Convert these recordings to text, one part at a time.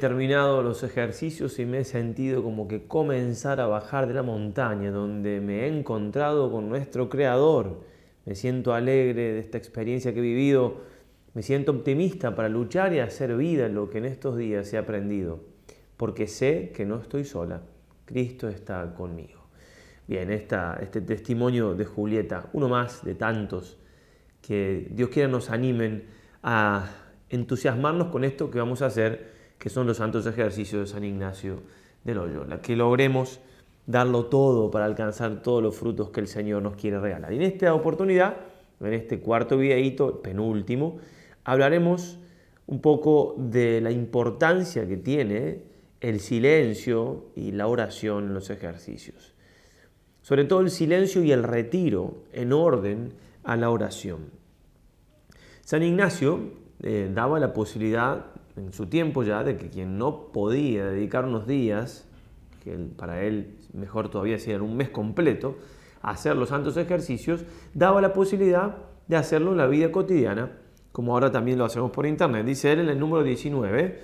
terminado los ejercicios y me he sentido como que comenzar a bajar de la montaña donde me he encontrado con nuestro Creador. Me siento alegre de esta experiencia que he vivido. Me siento optimista para luchar y hacer vida en lo que en estos días he aprendido. Porque sé que no estoy sola. Cristo está conmigo. Bien, esta, este testimonio de Julieta, uno más de tantos, que Dios quiera nos animen a entusiasmarnos con esto que vamos a hacer que son los santos ejercicios de San Ignacio de Loyola. Que logremos darlo todo para alcanzar todos los frutos que el Señor nos quiere regalar. Y en esta oportunidad, en este cuarto videíto, penúltimo, hablaremos un poco de la importancia que tiene el silencio y la oración en los ejercicios. Sobre todo el silencio y el retiro en orden a la oración. San Ignacio eh, daba la posibilidad en su tiempo ya de que quien no podía dedicar unos días, que para él mejor todavía si un mes completo, a hacer los santos ejercicios, daba la posibilidad de hacerlo en la vida cotidiana, como ahora también lo hacemos por internet. Dice él en el número 19,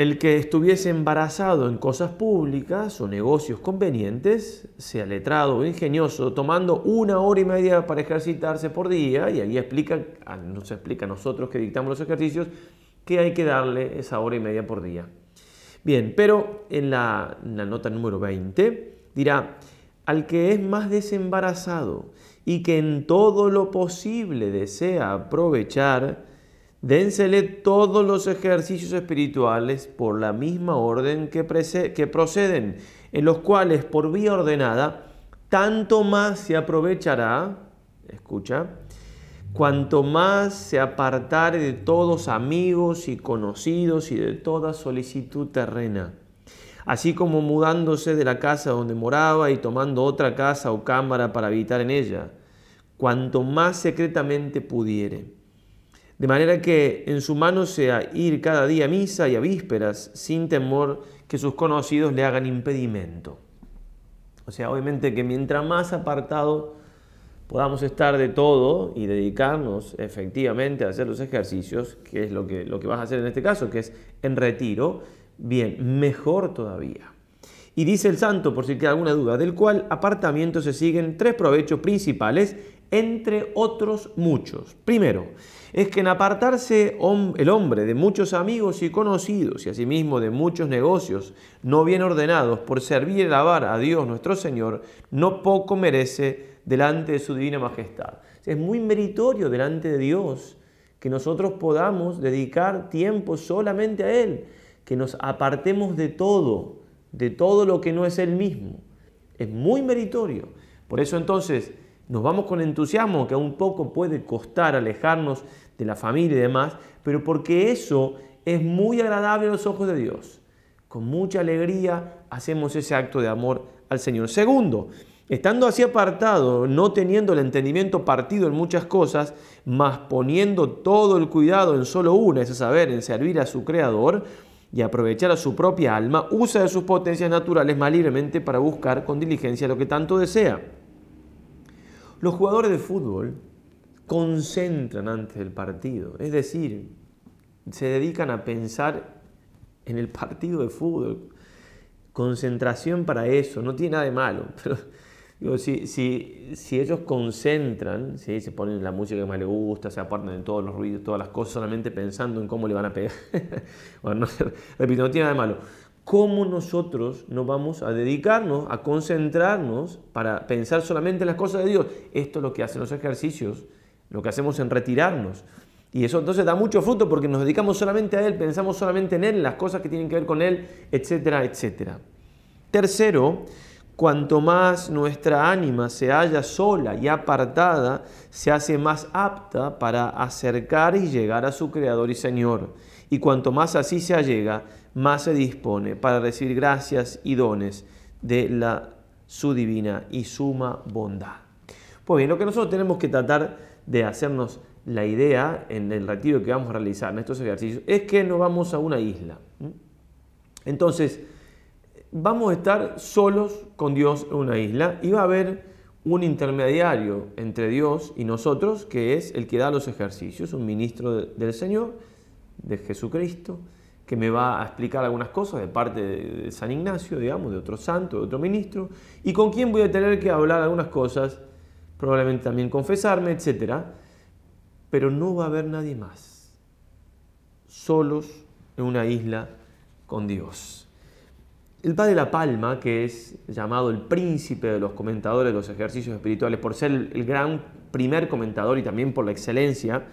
el que estuviese embarazado en cosas públicas o negocios convenientes, sea letrado o ingenioso, tomando una hora y media para ejercitarse por día, y ahí explica, ah, nos explica a nosotros que dictamos los ejercicios, que hay que darle esa hora y media por día. Bien, pero en la, en la nota número 20 dirá, al que es más desembarazado y que en todo lo posible desea aprovechar, Dénsele todos los ejercicios espirituales por la misma orden que, que, proceden, en los cuales por vía ordenada, tanto más se aprovechará, escucha, cuanto más se apartare de todos amigos y conocidos y de toda solicitud terrena. Así como mudándose de la casa donde moraba y tomando otra casa o cámara para habitar en ella, cuanto más secretamente pudiere de manera que en su mano sea ir cada día a misa y a vísperas, sin temor que sus conocidos le hagan impedimento. O sea, obviamente que mientras más apartado podamos estar de todo y dedicarnos efectivamente a hacer los ejercicios, que es lo que, lo que vas a hacer en este caso, que es en retiro, bien, mejor todavía. Y dice el santo, por si queda alguna duda, del cual apartamiento se siguen tres provechos principales entre otros muchos. Primero, es que en apartarse el hombre de muchos amigos y conocidos y asimismo de muchos negocios no bien ordenados por servir y alabar a Dios nuestro Señor, no poco merece delante de su divina majestad. Es muy meritorio delante de Dios que nosotros podamos dedicar tiempo solamente a Él, que nos apartemos de todo, de todo lo que no es Él mismo. Es muy meritorio. Por eso entonces, nos vamos con entusiasmo, que un poco puede costar alejarnos de la familia y demás, pero porque eso es muy agradable a los ojos de Dios. Con mucha alegría hacemos ese acto de amor al Señor. Segundo, estando así apartado, no teniendo el entendimiento partido en muchas cosas, más poniendo todo el cuidado en solo una, es saber, en servir a su Creador y aprovechar a su propia alma, usa de sus potencias naturales más libremente para buscar con diligencia lo que tanto desea los jugadores de fútbol concentran antes del partido, es decir, se dedican a pensar en el partido de fútbol. Concentración para eso, no tiene nada de malo, pero si, ellos concentran, si se ponen la música que más les gusta, se apartan de todos los ruidos, todas las cosas, solamente pensando en cómo le van a pegar. repito, no tiene nada de malo cómo nosotros nos vamos a dedicarnos, a concentrarnos para pensar solamente en las cosas de Dios. Esto es lo que hacen los ejercicios, lo que hacemos en retirarnos. Y eso entonces da mucho fruto porque nos dedicamos solamente a Él, pensamos solamente en Él, las cosas que tienen que ver con Él, etcétera, etcétera. Tercero, cuanto más nuestra ánima se halla sola y apartada, se hace más apta para acercar y llegar a su Creador y Señor y cuanto más así se allega, más se dispone para recibir gracias y dones de la, su divina y suma bondad. Pues bien, lo que nosotros tenemos que tratar de hacernos la idea en el retiro que vamos a realizar en estos ejercicios es que nos vamos a una isla. Entonces, vamos a estar solos con Dios en una isla y va a haber un intermediario entre Dios y nosotros que es el que da los ejercicios, un ministro del Señor de Jesucristo, que me va a explicar algunas cosas de parte de San Ignacio, digamos, de otro santo, de otro ministro, y con quien voy a tener que hablar algunas cosas, probablemente también confesarme, etc. Pero no va a haber nadie más, solos en una isla con Dios. El padre La Palma, que es llamado el príncipe de los comentadores de los ejercicios espirituales por ser el gran primer comentador y también por la excelencia,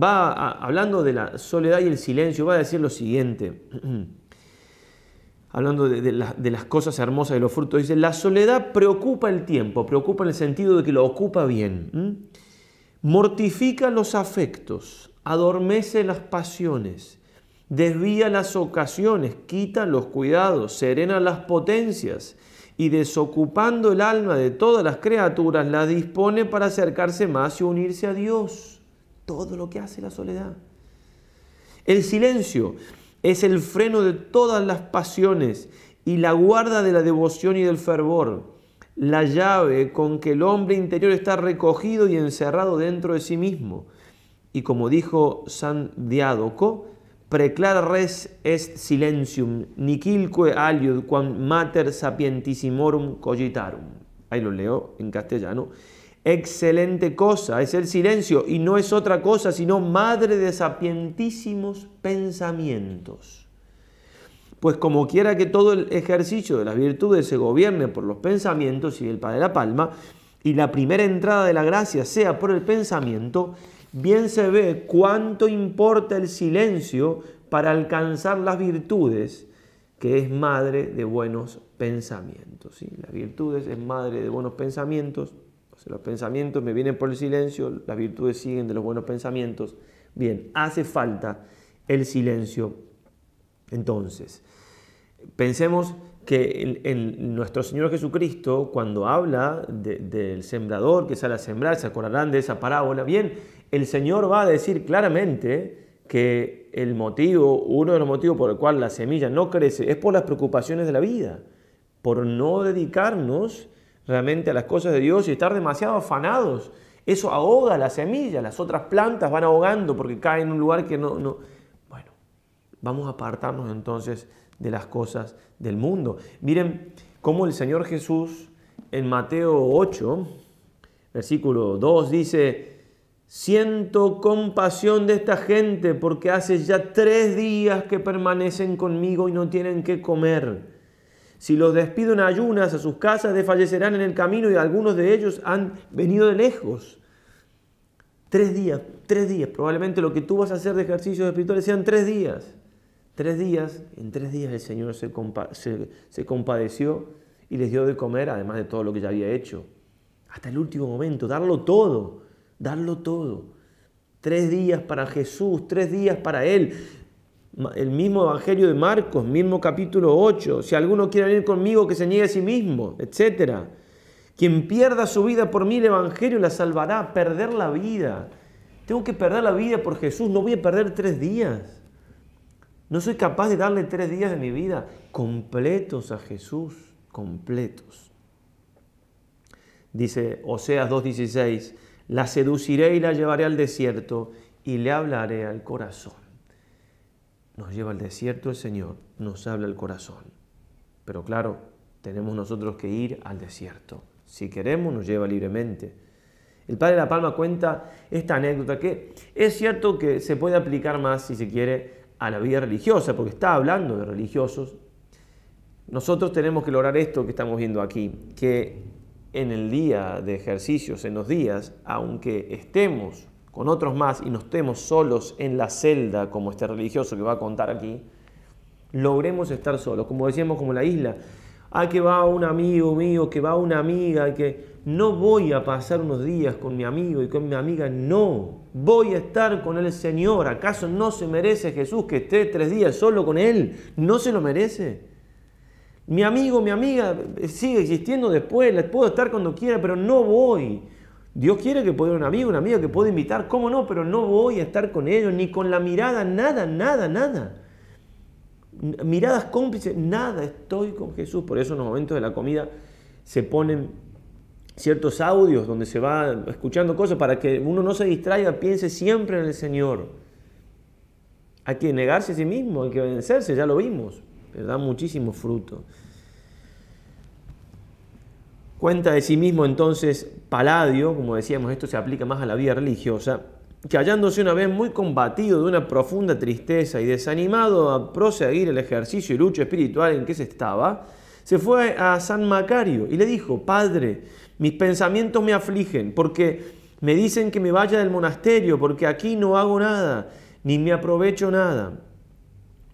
va hablando de la soledad y el silencio, va a decir lo siguiente, hablando de, las cosas hermosas y los frutos, dice, la soledad preocupa el tiempo, preocupa en el sentido de que lo ocupa bien, mortifica los afectos, adormece las pasiones, desvía las ocasiones, quita los cuidados, serena las potencias y desocupando el alma de todas las criaturas, la dispone para acercarse más y unirse a Dios todo lo que hace la soledad. El silencio es el freno de todas las pasiones y la guarda de la devoción y del fervor, la llave con que el hombre interior está recogido y encerrado dentro de sí mismo. Y como dijo San Diádoco, preclara res est silencium, niquilque aliud, quam mater sapientissimorum cogitarum. Ahí lo leo en castellano excelente cosa, es el silencio y no es otra cosa sino madre de sapientísimos pensamientos. Pues como quiera que todo el ejercicio de las virtudes se gobierne por los pensamientos y el Padre de la palma, y la primera entrada de la gracia sea por el pensamiento, bien se ve cuánto importa el silencio para alcanzar las virtudes, que es madre de buenos pensamientos. ¿sí? Las virtudes es madre de buenos pensamientos, los pensamientos me vienen por el silencio, las virtudes siguen de los buenos pensamientos. Bien, hace falta el silencio. Entonces, pensemos que en, nuestro Señor Jesucristo, cuando habla del sembrador que sale a sembrar, se acordarán de esa parábola, bien, el Señor va a decir claramente que el motivo, uno de los motivos por el cual la semilla no crece, es por las preocupaciones de la vida, por no dedicarnos realmente a las cosas de Dios y estar demasiado afanados. Eso ahoga la semilla, las otras plantas van ahogando porque caen en un lugar que no, no... Bueno, vamos a apartarnos entonces de las cosas del mundo. Miren cómo el Señor Jesús en Mateo 8, versículo 2, dice, siento compasión de esta gente porque hace ya tres días que permanecen conmigo y no tienen qué comer. Si los despiden en ayunas a sus casas, desfallecerán en el camino y algunos de ellos han venido de lejos. Tres días, tres días. Probablemente lo que tú vas a hacer de ejercicios espirituales sean tres días. Tres días, en tres días el Señor se, se compadeció y les dio de comer, además de todo lo que ya había hecho. Hasta el último momento, darlo todo, darlo todo. Tres días para Jesús, tres días para Él. El mismo Evangelio de Marcos, mismo capítulo 8. Si alguno quiere venir conmigo, que se niegue a sí mismo, etc. Quien pierda su vida por mí, el Evangelio la salvará. Perder la vida. Tengo que perder la vida por Jesús. No voy a perder tres días. No soy capaz de darle tres días de mi vida completos a Jesús. Completos. Dice Oseas 2.16. La seduciré y la llevaré al desierto y le hablaré al corazón nos lleva al desierto el Señor, nos habla el corazón. Pero claro, tenemos nosotros que ir al desierto. Si queremos, nos lleva libremente. El padre de la Palma cuenta esta anécdota que es cierto que se puede aplicar más, si se quiere, a la vida religiosa, porque está hablando de religiosos. Nosotros tenemos que lograr esto que estamos viendo aquí, que en el día de ejercicios, en los días, aunque estemos con otros más y nos estemos solos en la celda, como este religioso que va a contar aquí, logremos estar solos, como decíamos, como la isla. Ah, que va un amigo mío, que va una amiga, que no voy a pasar unos días con mi amigo y con mi amiga, no. Voy a estar con el Señor. ¿Acaso no se merece Jesús que esté tres días solo con Él? ¿No se lo merece? Mi amigo, mi amiga sigue existiendo después, les puedo estar cuando quiera, pero no voy. Dios quiere que pueda un amigo, una amiga que pueda invitar, ¿cómo no? Pero no voy a estar con ellos, ni con la mirada, nada, nada, nada. Miradas cómplices, nada, estoy con Jesús. Por eso en los momentos de la comida se ponen ciertos audios donde se va escuchando cosas para que uno no se distraiga, piense siempre en el Señor. Hay que negarse a sí mismo, hay que vencerse, ya lo vimos, pero da muchísimo fruto. Cuenta de sí mismo entonces Paladio, como decíamos, esto se aplica más a la vida religiosa, que hallándose una vez muy combatido de una profunda tristeza y desanimado a proseguir el ejercicio y lucha espiritual en que se estaba, se fue a San Macario y le dijo, Padre, mis pensamientos me afligen porque me dicen que me vaya del monasterio porque aquí no hago nada, ni me aprovecho nada.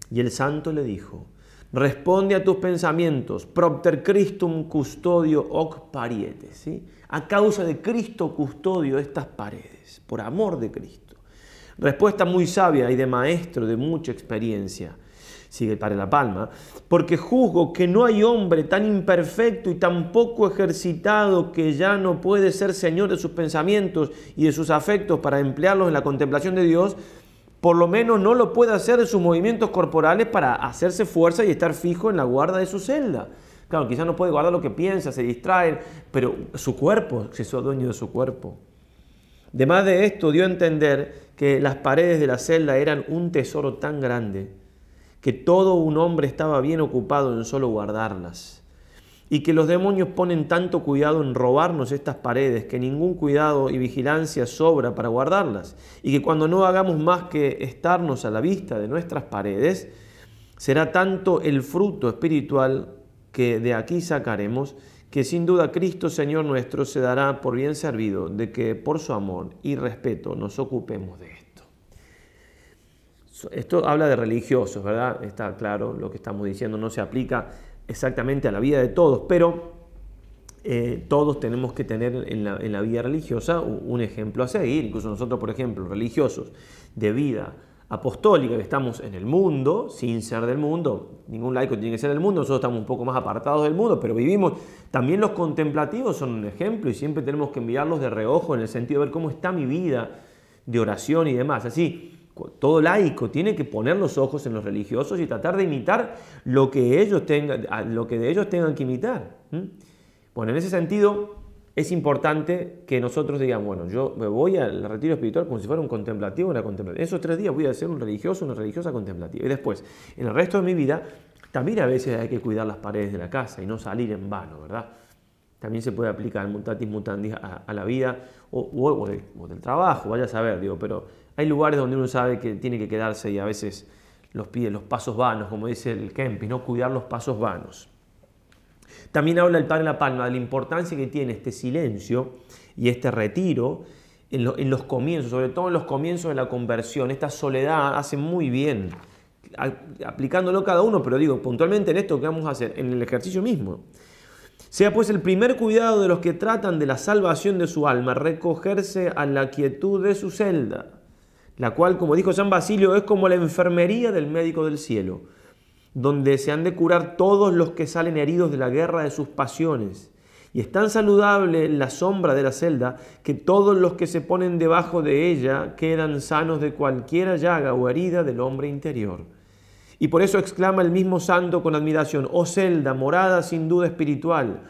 Y el santo le dijo, Responde a tus pensamientos. Propter Christum custodio hoc parietes. ¿sí? A causa de Cristo custodio estas paredes, por amor de Cristo. Respuesta muy sabia y de maestro de mucha experiencia, sigue para La Palma, porque juzgo que no hay hombre tan imperfecto y tan poco ejercitado que ya no puede ser señor de sus pensamientos y de sus afectos para emplearlos en la contemplación de Dios, por lo menos no lo puede hacer de sus movimientos corporales para hacerse fuerza y estar fijo en la guarda de su celda. Claro, quizás no puede guardar lo que piensa, se distrae, pero su cuerpo, si es dueño de su cuerpo. Además de esto, dio a entender que las paredes de la celda eran un tesoro tan grande que todo un hombre estaba bien ocupado en solo guardarlas y que los demonios ponen tanto cuidado en robarnos estas paredes que ningún cuidado y vigilancia sobra para guardarlas, y que cuando no hagamos más que estarnos a la vista de nuestras paredes, será tanto el fruto espiritual que de aquí sacaremos, que sin duda Cristo Señor nuestro se dará por bien servido de que por su amor y respeto nos ocupemos de esto. Esto habla de religiosos, ¿verdad? Está claro lo que estamos diciendo, no se aplica exactamente a la vida de todos, pero eh, todos tenemos que tener en la, vida religiosa un ejemplo a seguir, incluso nosotros, por ejemplo, religiosos de vida apostólica que estamos en el mundo, sin ser del mundo, ningún laico tiene que ser del mundo, nosotros estamos un poco más apartados del mundo, pero vivimos, también los contemplativos son un ejemplo y siempre tenemos que mirarlos de reojo en el sentido de ver cómo está mi vida de oración y demás. Así, todo laico tiene que poner los ojos en los religiosos y tratar de imitar lo que, ellos tengan, lo que de ellos tengan que imitar. Bueno, en ese sentido es importante que nosotros digamos, bueno, yo me voy al retiro espiritual como si fuera un contemplativo, una contemplativa. Esos tres días voy a ser un religioso, una religiosa contemplativa. Y después, en el resto de mi vida, también a veces hay que cuidar las paredes de la casa y no salir en vano, ¿verdad? También se puede aplicar mutatis mutandis a, la vida o, o del trabajo, vaya a saber, digo, pero hay lugares donde uno sabe que tiene que quedarse y a veces los pide los pasos vanos, como dice el Kempis, no cuidar los pasos vanos. También habla el Padre La Palma de la importancia que tiene este silencio y este retiro en, en, los comienzos, sobre todo en los comienzos de la conversión. Esta soledad hace muy bien, aplicándolo cada uno, pero digo, puntualmente en esto que vamos a hacer, en el ejercicio mismo. Sea pues el primer cuidado de los que tratan de la salvación de su alma, recogerse a la quietud de su celda la cual, como dijo San Basilio, es como la enfermería del médico del cielo, donde se han de curar todos los que salen heridos de la guerra de sus pasiones. Y es tan saludable la sombra de la celda que todos los que se ponen debajo de ella quedan sanos de cualquiera llaga o herida del hombre interior. Y por eso exclama el mismo santo con admiración, oh celda, morada sin duda espiritual,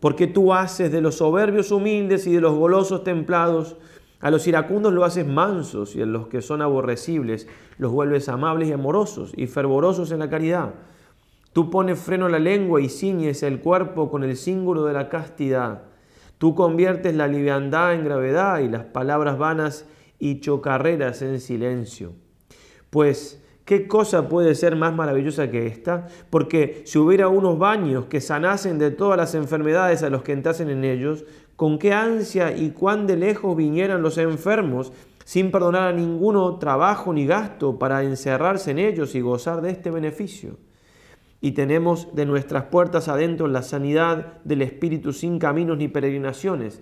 porque tú haces de los soberbios humildes y de los golosos templados a los iracundos los haces mansos y a los que son aborrecibles los vuelves amables y amorosos y fervorosos en la caridad. Tú pones freno a la lengua y ciñes el cuerpo con el símbolo de la castidad. Tú conviertes la liviandad en gravedad y las palabras vanas y chocarreras en silencio. Pues, ¿qué cosa puede ser más maravillosa que esta? Porque si hubiera unos baños que sanasen de todas las enfermedades a los que entrasen en ellos, con qué ansia y cuán de lejos vinieran los enfermos, sin perdonar a ninguno trabajo ni gasto para encerrarse en ellos y gozar de este beneficio. Y tenemos de nuestras puertas adentro la sanidad del espíritu sin caminos ni peregrinaciones,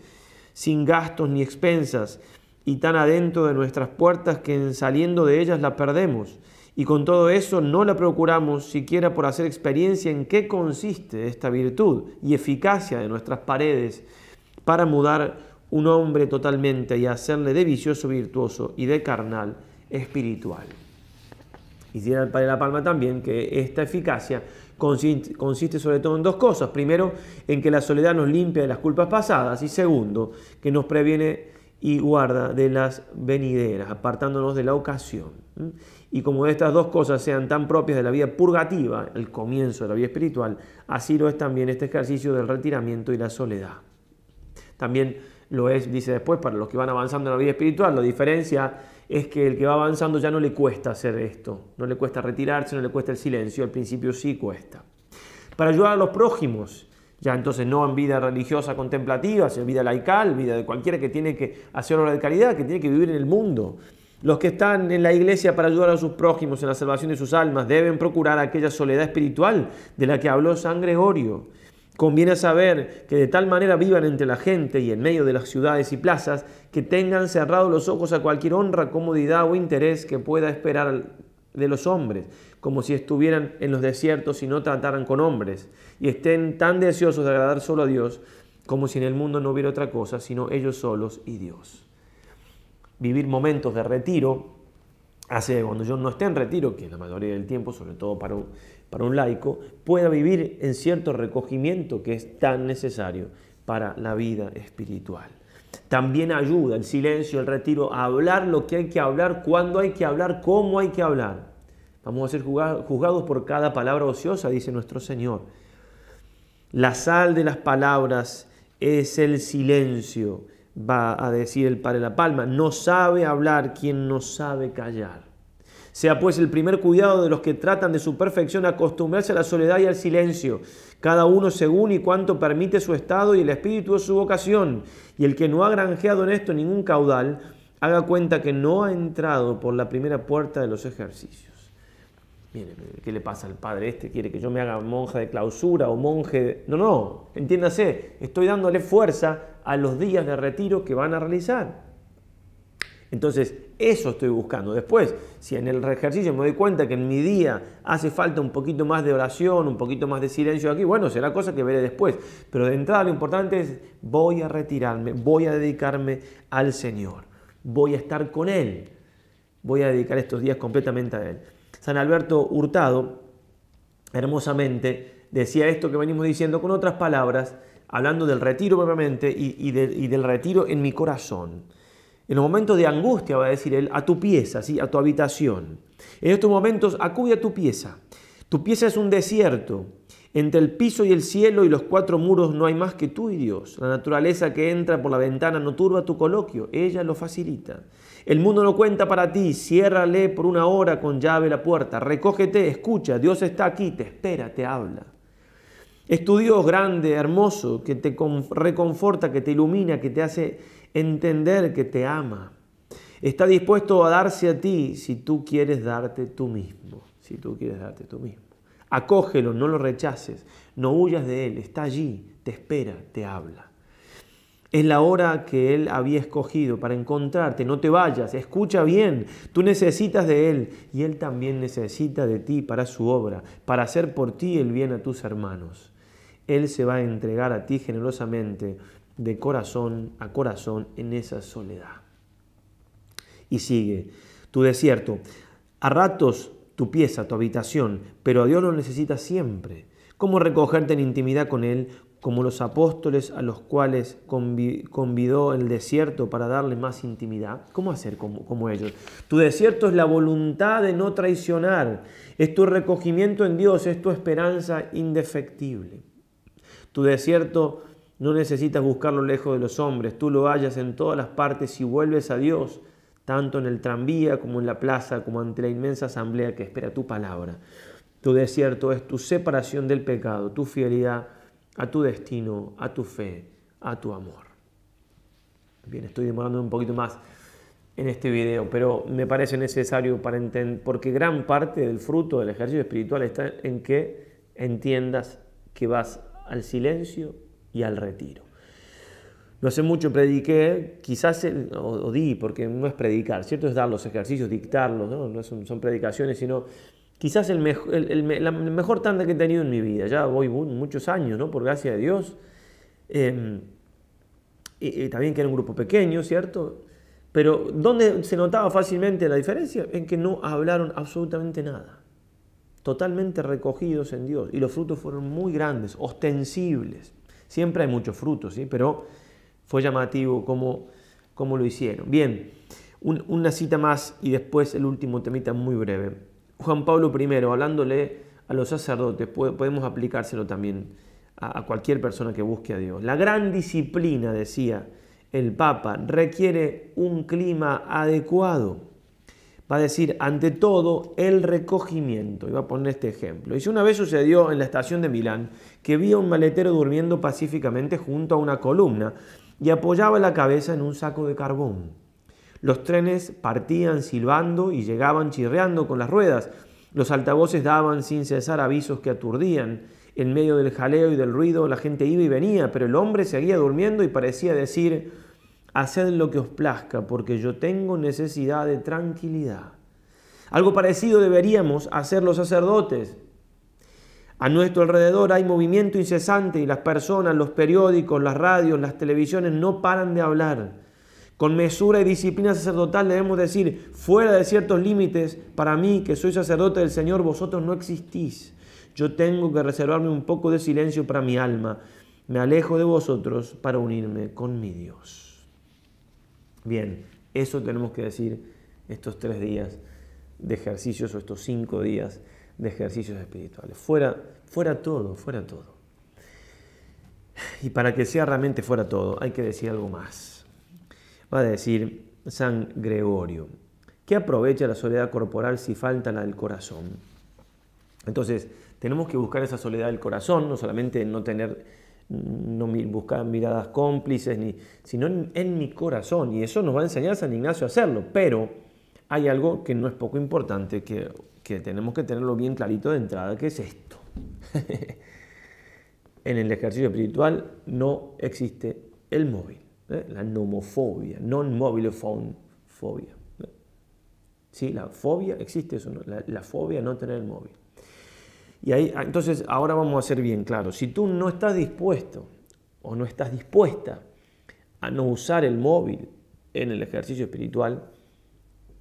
sin gastos ni expensas, y tan adentro de nuestras puertas que en saliendo de ellas la perdemos. Y con todo eso no la procuramos siquiera por hacer experiencia en qué consiste esta virtud y eficacia de nuestras paredes para mudar un hombre totalmente y hacerle de vicioso virtuoso y de carnal espiritual. Y el Padre de la Palma también que esta eficacia consiste, consiste sobre todo en dos cosas. Primero, en que la soledad nos limpia de las culpas pasadas y segundo, que nos previene y guarda de las venideras, apartándonos de la ocasión. ¿Mm? Y como estas dos cosas sean tan propias de la vida purgativa, el comienzo de la vida espiritual, así lo es también este ejercicio del retiramiento y la soledad también lo es, dice después, para los que van avanzando en la vida espiritual. La diferencia es que el que va avanzando ya no le cuesta hacer esto, no le cuesta retirarse, no le cuesta el silencio, al principio sí cuesta. Para ayudar a los prójimos, ya entonces no en vida religiosa contemplativa, sino en vida laical, vida de cualquiera que tiene que hacer obra de caridad, que tiene que vivir en el mundo. Los que están en la iglesia para ayudar a sus prójimos en la salvación de sus almas deben procurar aquella soledad espiritual de la que habló San Gregorio Conviene saber que de tal manera vivan entre la gente y en medio de las ciudades y plazas que tengan cerrados los ojos a cualquier honra, comodidad o interés que pueda esperar de los hombres, como si estuvieran en los desiertos y no trataran con hombres, y estén tan deseosos de agradar solo a Dios, como si en el mundo no hubiera otra cosa sino ellos solos y Dios. Vivir momentos de retiro hace cuando yo no esté en retiro, que la mayoría del tiempo, sobre todo para para un laico, pueda vivir en cierto recogimiento que es tan necesario para la vida espiritual. También ayuda el silencio, el retiro, a hablar lo que hay que hablar, cuándo hay que hablar, cómo hay que hablar. Vamos a ser juzgados por cada palabra ociosa, dice nuestro Señor. La sal de las palabras es el silencio, va a decir el Padre La Palma. No sabe hablar quien no sabe callar. Sea pues el primer cuidado de los que tratan de su perfección acostumbrarse a la soledad y al silencio, cada uno según y cuanto permite su estado y el espíritu de su vocación. Y el que no ha granjeado en esto ningún caudal, haga cuenta que no ha entrado por la primera puerta de los ejercicios. ¿qué le pasa al padre este? ¿Quiere que yo me haga monja de clausura o monje? De... No, no, entiéndase, estoy dándole fuerza a los días de retiro que van a realizar. Entonces, eso estoy buscando. Después, si en el ejercicio me doy cuenta que en mi día hace falta un poquito más de oración, un poquito más de silencio aquí, bueno, será cosa que veré después. Pero de entrada lo importante es, voy a retirarme, voy a dedicarme al Señor, voy a estar con Él, voy a dedicar estos días completamente a Él. San Alberto Hurtado, hermosamente, decía esto que venimos diciendo con otras palabras, hablando del retiro propiamente y, y del retiro en mi corazón. En los momentos de angustia, va a decir él, a tu pieza, a tu habitación. En estos momentos acude a tu pieza. Tu pieza es un desierto. Entre el piso y el cielo y los cuatro muros no hay más que tú y Dios. La naturaleza que entra por la ventana no turba tu coloquio, ella lo facilita. El mundo no cuenta para ti, ciérrale por una hora con llave la puerta, recógete, escucha, Dios está aquí, te espera, te habla. Es tu Dios grande, hermoso, que te reconforta, que te ilumina, que te hace entender que te ama. Está dispuesto a darse a ti si tú quieres darte tú mismo, si tú quieres darte tú mismo. Acógelo, no lo rechaces, no huyas de Él, está allí, te espera, te habla. Es la hora que Él había escogido para encontrarte, no te vayas, escucha bien, tú necesitas de Él y Él también necesita de ti para su obra, para hacer por ti el bien a tus hermanos. Él se va a entregar a ti generosamente, de corazón a corazón, en esa soledad. Y sigue, tu desierto. A ratos tu pieza, tu habitación, pero a Dios lo necesita siempre. ¿Cómo recogerte en intimidad con Él, como los apóstoles a los cuales convidó el desierto para darle más intimidad? ¿Cómo hacer como, como, ellos? Tu desierto es la voluntad de no traicionar, es tu recogimiento en Dios, es tu esperanza indefectible. Tu desierto no necesitas buscarlo lejos de los hombres, tú lo hallas en todas las partes y vuelves a Dios, tanto en el tranvía como en la plaza, como ante la inmensa asamblea que espera tu palabra. Tu desierto es tu separación del pecado, tu fidelidad a tu destino, a tu fe, a tu amor. Bien, estoy demorando un poquito más en este video, pero me parece necesario para entender, porque gran parte del fruto del ejercicio espiritual está en que entiendas que vas al silencio y al retiro. No hace mucho prediqué, quizás, el, di, porque no es predicar, ¿cierto? Es dar los ejercicios, dictarlos, no, son, predicaciones, sino quizás el, la mejor tanda que he tenido en mi vida. Ya voy muchos años, ¿no? Por gracia de Dios. Em, y, también que era un grupo pequeño, ¿cierto? Pero ¿dónde se notaba fácilmente la diferencia? En que no hablaron absolutamente nada totalmente recogidos en Dios. Y los frutos fueron muy grandes, ostensibles. Siempre hay muchos frutos, ¿sí? pero fue llamativo cómo, lo hicieron. Bien, una cita más y después el último temita muy breve. Juan Pablo I, hablándole a los sacerdotes, podemos aplicárselo también a cualquier persona que busque a Dios. La gran disciplina, decía el Papa, requiere un clima adecuado va a decir, ante todo, el recogimiento. iba a poner este ejemplo. Dice, una vez sucedió en la estación de Milán que vi a un maletero durmiendo pacíficamente junto a una columna y apoyaba la cabeza en un saco de carbón. Los trenes partían silbando y llegaban chirreando con las ruedas. Los altavoces daban sin cesar avisos que aturdían. En medio del jaleo y del ruido la gente iba y venía, pero el hombre seguía durmiendo y parecía decir, haced lo que os plazca, porque yo tengo necesidad de tranquilidad. Algo parecido deberíamos hacer los sacerdotes. A nuestro alrededor hay movimiento incesante y las personas, los periódicos, las radios, las televisiones no paran de hablar. Con mesura y disciplina sacerdotal debemos decir, fuera de ciertos límites, para mí que soy sacerdote del Señor, vosotros no existís. Yo tengo que reservarme un poco de silencio para mi alma. Me alejo de vosotros para unirme con mi Dios. Bien, eso tenemos que decir estos tres días de ejercicios o estos cinco días de ejercicios espirituales. Fuera, fuera todo, fuera todo. Y para que sea realmente fuera todo, hay que decir algo más. Va a decir San Gregorio, ¿qué aprovecha la soledad corporal si falta la del corazón. Entonces, tenemos que buscar esa soledad del corazón, no solamente no tener no buscar miradas cómplices, ni, sino en, mi corazón. Y eso nos va a enseñar San Ignacio a hacerlo. Pero hay algo que no es poco importante, que, tenemos que tenerlo bien clarito de entrada, que es esto. en el ejercicio espiritual no existe el móvil, ¿eh? la nomofobia, non-mobile phone fobia. ¿eh? Sí, la fobia existe la, la fobia no tener el móvil. Y ah, entonces, ahora vamos a ser bien claros. Si tú no estás dispuesto o no estás dispuesta a no usar el móvil en el ejercicio espiritual,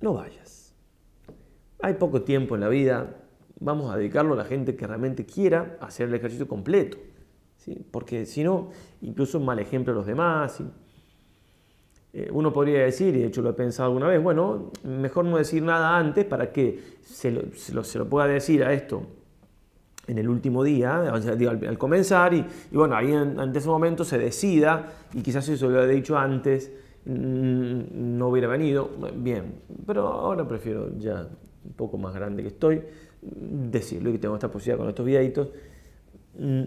no vayas. Hay poco tiempo en la vida, vamos a dedicarlo a la gente que realmente quiera hacer el ejercicio completo. Porque si no, incluso mal ejemplo a los demás. Eh, uno podría decir, y de hecho lo he pensado alguna vez, bueno, mejor no decir nada antes para que se lo pueda decir a esto en el último día, al, comenzar, y, bueno, ahí en, ante ese momento se decida, y quizás eso se lo había dicho antes, mm, no hubiera venido, bien, pero ahora prefiero ya un poco más grande que estoy, decirlo y que tengo esta posibilidad con estos videitos, mm,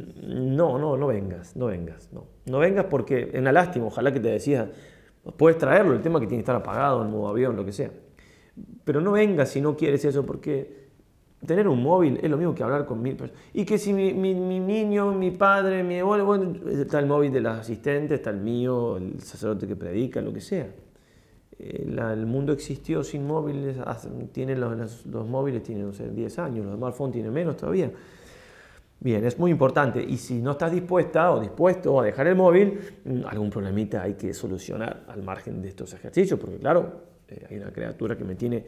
no, no, no vengas, no vengas, no. No vengas porque en la lástima, ojalá que te decía puedes traerlo, el tema que tiene que estar apagado en modo avión, lo que sea. Pero no vengas si no quieres eso porque tener un móvil es lo mismo que hablar con mil personas. Y que si mi, niño, mi padre, mi abuelo, bueno, está el móvil de las asistentes, está el mío, el sacerdote que predica, lo que sea. Eh, el, mundo existió sin móviles, tienen los, móviles tienen, 10 años, los smartphones tienen menos todavía. Bien, es muy importante. Y si no estás dispuesta o dispuesto a dejar el móvil, mm, algún problemita hay que solucionar al margen de estos ejercicios, porque claro, eh, hay una criatura que me tiene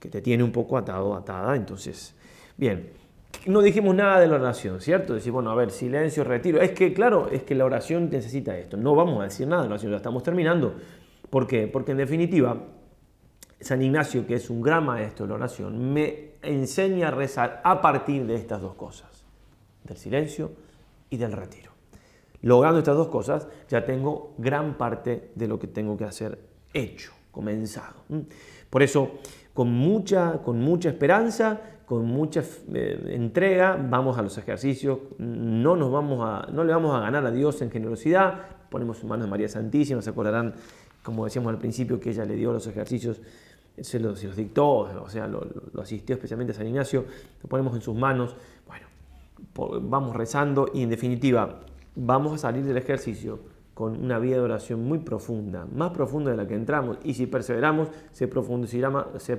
que te tiene un poco atado, atada. Entonces, bien, no dijimos nada de la oración, ¿cierto? Decir, bueno, a ver, silencio, retiro. Es que, claro, es que la oración necesita esto. No vamos a decir nada de la oración, ya estamos terminando. ¿Por qué? Porque en definitiva, San Ignacio, que es un gran maestro de la oración, me enseña a rezar a partir de estas dos cosas, del silencio y del retiro. Logrando estas dos cosas, ya tengo gran parte de lo que tengo que hacer hecho, comenzado. ¿Mm? Por eso, con mucha, con mucha esperanza, con mucha eh, entrega, vamos a los ejercicios, no, nos vamos a, no le vamos a ganar a Dios en generosidad, ponemos en manos de María Santísima, se acordarán, como decíamos al principio, que ella le dio los ejercicios, se los, dictó, o sea, lo, lo, asistió especialmente a San Ignacio, lo ponemos en sus manos, bueno, vamos rezando y en definitiva, vamos a salir del ejercicio con una vida de oración muy profunda, más profunda de la que entramos. Y si perseveramos, se profundizará, se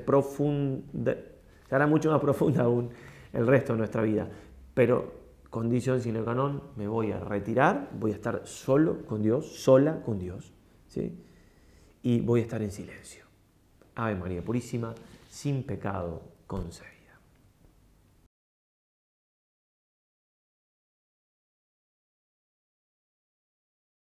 mucho más profunda aún el resto de nuestra vida. Pero condición sin el non, me voy a retirar, voy a estar solo con Dios, sola con Dios, Y voy a estar en silencio. Ave María Purísima, sin pecado concebida.